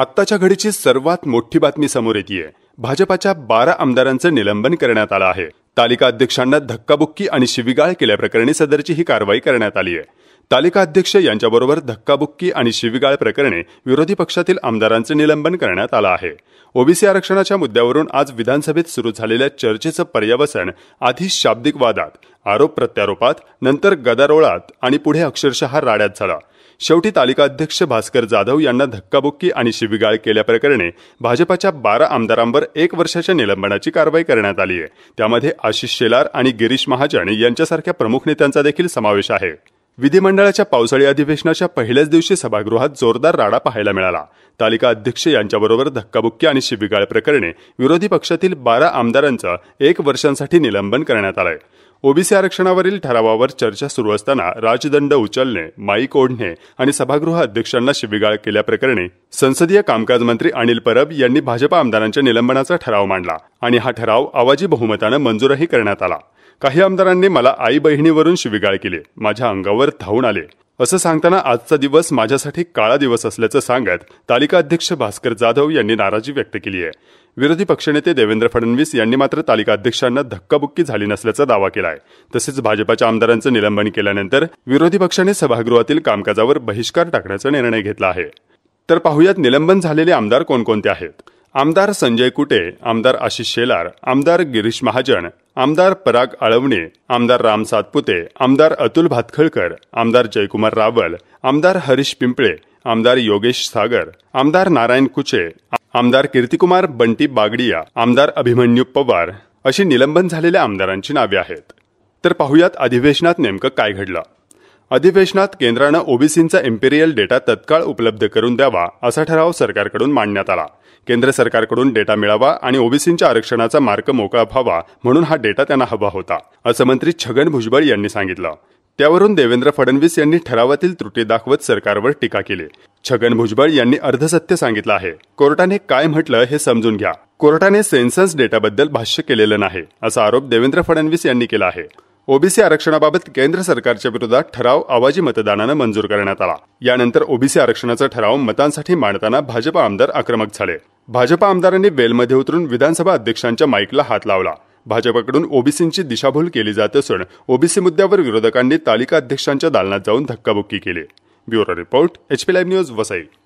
आत्ताच्या घडीची सर्वात मोठी बातमी समोर येते भाजपाच्या बारा आमदारांचं निलंबन करण्यात आलं आहे तालिका अध्यक्षांना धक्काबुक्की आणि शिविगाळ केल्याप्रकरणी सदरची ही कारवाई करण्यात आली आहे तालिका अध्यक्ष यांच्याबरोबर धक्काबुक्की आणि शिविगाळ प्रकरणी विरोधी पक्षातील आमदारांचं निलंबन करण्यात आलं आहे ओबीसी आरक्षणाच्या मुद्द्यावरून आज विधानसभेत सुरू झालेल्या चर्चेचं पर्यावसन आधी शाब्दिक वादात आरोप प्रत्यारोपात नंतर गदारोळात आणि पुढे अक्षरशः राड्यात झाला शेवटी तालिकाध्यक्ष भास्कर जाधव यांना धक्काबुक्की आणि शिवीगाळ केल्याप्रकरणी भाजपाच्या बारा आमदारांवर एक वर्षाच्या निलंबनाची कारवाई करण्यात आली आहे त्यामध्ये आशिष शेलार आणि गिरीश महाजन यांच्यासारख्या प्रमुख नेत्यांचा देखील समावेश आहे विधिमंडळाच्या पावसाळी अधिवेशनाच्या पहिल्याच दिवशी सभागृहात जोरदार राडा पाहायला मिळाला तालिका अध्यक्ष यांच्याबरोबर धक्काबुक्की आणि शिबिगाळ प्रकरणे विरोधी पक्षातील बारा आमदारांचं एक वर्षांसाठी निलंबन करण्यात आलंय ओबीसी आरक्षणावरील ठरावावर चर्चा सुरू असताना राजदंड उचलणे माईक ओढणे आणि सभागृह अध्यक्षांना शिबिगाळ केल्याप्रकरणी संसदीय कामकाज मंत्री अनिल परब यांनी भाजपा आमदारांच्या निलंबनाचा ठराव मांडला आणि हा ठराव आवाजी बहुमतानं मंजूरही करण्यात आला काही आमदारांनी मला आई बहिणीवरून शिविगाळ केली माझ्या अंगावर धावून आले असं सांगताना आजचा दिवस माझ्यासाठी काळा दिवस असल्याचं सांगत तालिका अध्यक्ष भास्कर जाधव यांनी नाराजी व्यक्त केली आहे विरोधी पक्षनेते देवेंद्र फडणवीस यांनी मात्र तालिका अध्यक्षांना धक्काबुक्की झाली नसल्याचा दावा केला आहे तसेच भाजपाच्या आमदारांचं निलंबन केल्यानंतर विरोधी पक्षाने सभागृहातील कामकाजावर बहिष्कार टाकण्याचा निर्णय घेतला आहे तर पाहुयात निलंबन झालेले आमदार कोणकोणते आहेत आमदार संजय कुटे आमदार आशिष शेलार आमदार गिरीश महाजन आमदार पराग आळवणे आमदार राम सातपुते आमदार अतुल भातखळकर आमदार जयकुमार रावल आमदार हरीश पिंपळे आमदार योगेश सागर आमदार नारायण कुचे आमदार कीर्तिकुमार बंटी बागडिया आमदार अभिमन्यू पवार अशी निलंबन झालेल्या आमदारांची नावे आहेत तर पाहुयात अधिवेशनात नेमकं काय घडलं अधिवेशनात केंद्रानं ओबीसींचा एम्पिरियल डेटा तत्काळ उपलब्ध करून द्यावा असा ठराव सरकारकडून मांडण्यात आला केंद्र सरकारकडून डेटा मिळावा आणि ओबीसींच्या आरक्षणाचा मार्ग मोकळा व्हावा म्हणून हा डेटा त्यांना हवा होता असं मंत्री छगन भुजबळ यांनी सांगितलं त्यावरून देवेंद्र फडणवीस यांनी ठरावातील त्रुटी दाखवत सरकारवर टीका केली छगन भुजबळ यांनी अर्धसत्य सांगितलं आहे कोर्टाने काय म्हटलं हे समजून घ्या कोर्टाने सेन्सस डेटाबद्दल भाष्य केलेलं नाही असा आरोप देवेंद्र फडणवीस यांनी केला आहे ओबीसी आरक्षणाबाबत केंद्र सरकारच्या विरोधात ठराव आवाजी मतदानानं मंजूर करण्यात आला यानंतर ओबीसी आरक्षणाचा ठराव मतांसाठी मांडताना भाजपा आमदार आक्रमक झाले भाजपा आमदारांनी वेलमध्ये उतरून विधानसभा अध्यक्षांच्या माईकला हात लावला भाजपाकडून ओबीसींची दिशाभूल केली जात असून ओबीसी मुद्द्यावर विरोधकांनी तालिका अध्यक्षांच्या दालनात जाऊन धक्काबुक्की केली bureau report HP live news Vasai